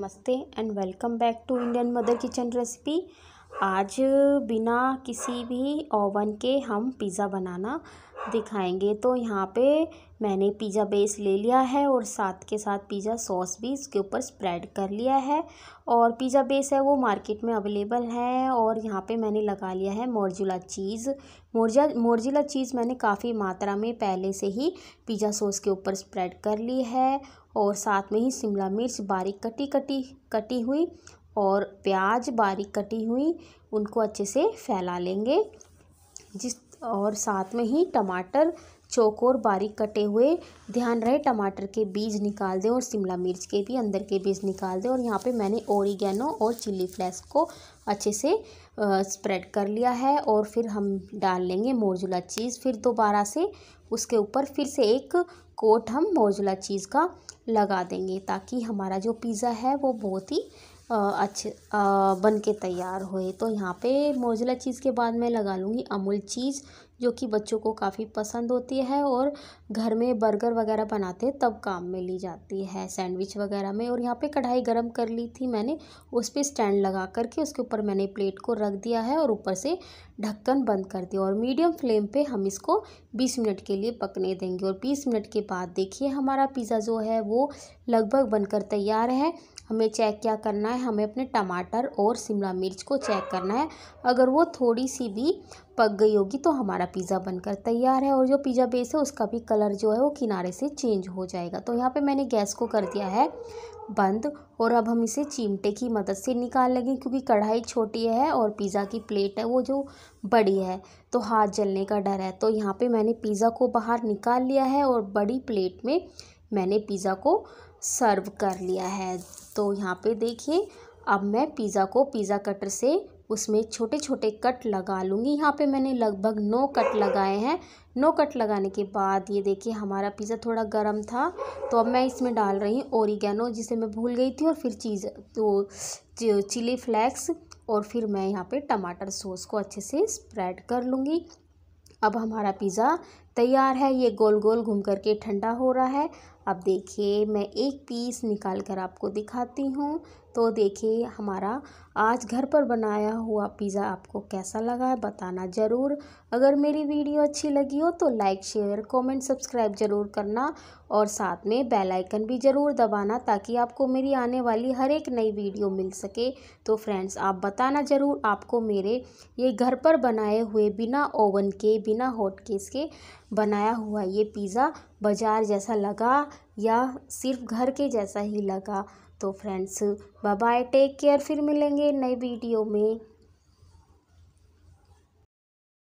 नमस्ते and welcome back to Indian mother kitchen recipe आज बिना किसी भी ओवन के हम पिज़्ज़ा बनाना दिखाएंगे तो यहाँ पे मैंने पिज़्ज़ा बेस ले लिया है और साथ के साथ पिज़्ज़ा सॉस भी इसके ऊपर स्प्रेड कर लिया है और पिज़्ज़ा बेस है वो मार्केट में अवेलेबल है और यहाँ पे मैंने लगा लिया है मोरजुला चीज़ मोरजा मोरजिला चीज़ मैंने काफ़ी मात्रा में पहले से ही पिज़्ज़ा सॉस के ऊपर स्प्रेड कर ली है और साथ में ही शिमला मिर्च बारीक कटी कटी कटी हुई और प्याज बारीक कटी हुई उनको अच्छे से फैला लेंगे जिस और साथ में ही टमाटर चौकोर बारीक कटे हुए ध्यान रहे टमाटर के बीज निकाल दें और शिमला मिर्च के भी अंदर के बीज निकाल दें और यहाँ पे मैंने ओरिगेनो और चिली फ्लेक्स को अच्छे से स्प्रेड कर लिया है और फिर हम डाल लेंगे मोरजुला चीज़ फिर दोबारा से उसके ऊपर फिर से एक कोट हम मोरजुला चीज़ का लगा देंगे ताकि हमारा जो पिज़्ज़ा है वो बहुत ही अच्छे बन के तैयार होए तो यहाँ पे मोजिला चीज़ के बाद मैं लगा लूँगी अमूल चीज़ जो कि बच्चों को काफ़ी पसंद होती है और घर में बर्गर वगैरह बनाते तब काम में ली जाती है सैंडविच वगैरह में और यहाँ पे कढ़ाई गरम कर ली थी मैंने उस पर स्टैंड लगा करके उसके ऊपर मैंने प्लेट को रख दिया है और ऊपर से ढक्कन बंद कर दिया और मीडियम फ्लेम पे हम इसको 20 मिनट के लिए पकने देंगे और 20 मिनट के बाद देखिए हमारा पिज़्ज़ा जो है वो लगभग बनकर तैयार है हमें चेक क्या करना है हमें अपने टमाटर और शिमला मिर्च को चेक करना है अगर वो थोड़ी सी भी पक गई होगी तो हमारा पिज़्ज़ा बनकर तैयार है और जो पिज़्ज़ा बेस है उसका भी कलर जो है वो किनारे से चेंज हो जाएगा तो यहाँ पे मैंने गैस को कर दिया है बंद और अब हम इसे चिमटे की मदद से निकाल लेंगे क्योंकि कढ़ाई छोटी है और पिज़्ज़ा की प्लेट है वो जो बड़ी है तो हाथ जलने का डर है तो यहाँ पर मैंने पिज़्ज़ा को बाहर निकाल लिया है और बड़ी प्लेट में मैंने पिज़्ज़ा को सर्व कर लिया है तो यहाँ पर देखिए अब मैं पिज़्ज़ा को पिज़्ज़ा कटर से उसमें छोटे छोटे कट लगा लूँगी यहाँ पे मैंने लगभग नौ कट लगाए हैं नौ कट लगाने के बाद ये देखिए हमारा पिज़्ज़ा थोड़ा गर्म था तो अब मैं इसमें डाल रही हूँ ओरिगेनो जिसे मैं भूल गई थी और फिर चीज़ तो चिली फ्लैक्स और फिर मैं यहाँ पे टमाटर सॉस को अच्छे से स्प्रेड कर लूँगी अब हमारा पिज़्ज़ा तैयार है ये गोल गोल घूम करके ठंडा हो रहा है अब देखिए मैं एक पीस निकाल कर आपको दिखाती हूँ तो देखिए हमारा आज घर पर बनाया हुआ पिज़्ज़ा आपको कैसा लगा है बताना ज़रूर अगर मेरी वीडियो अच्छी लगी हो तो लाइक शेयर कमेंट सब्सक्राइब ज़रूर करना और साथ में बेल आइकन भी ज़रूर दबाना ताकि आपको मेरी आने वाली हर एक नई वीडियो मिल सके तो फ्रेंड्स आप बताना ज़रूर आपको मेरे ये घर पर बनाए हुए बिना ओवन के बिना हॉट केस के बनाया हुआ ये पिज़्ज़ा बाजार जैसा लगा या सिर्फ घर के जैसा ही लगा तो फ्रेंड्स बाय टेक केयर फिर मिलेंगे नए वीडियो में